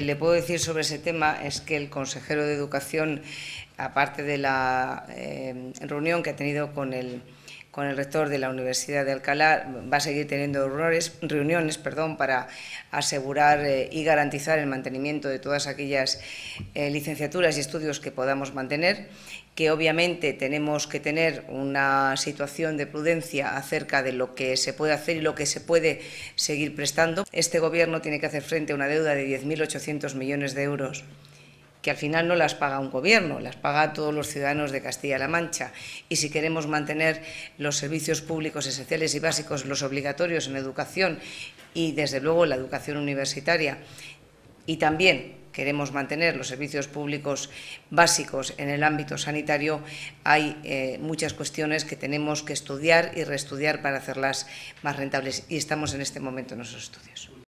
le puedo decir sobre ese tema es que el consejero de Educación, aparte de la eh, reunión que ha tenido con el con el rector de la Universidad de Alcalá, va a seguir teniendo reuniones perdón, para asegurar eh, y garantizar el mantenimiento de todas aquellas eh, licenciaturas y estudios que podamos mantener que obviamente tenemos que tener una situación de prudencia acerca de lo que se puede hacer y lo que se puede seguir prestando. Este Gobierno tiene que hacer frente a una deuda de 10.800 millones de euros que al final no las paga un gobierno, las paga todos los ciudadanos de Castilla-La Mancha. Y si queremos mantener los servicios públicos esenciales y básicos, los obligatorios en educación y, desde luego, la educación universitaria, y también queremos mantener los servicios públicos básicos en el ámbito sanitario, hay eh, muchas cuestiones que tenemos que estudiar y reestudiar para hacerlas más rentables y estamos en este momento en esos estudios.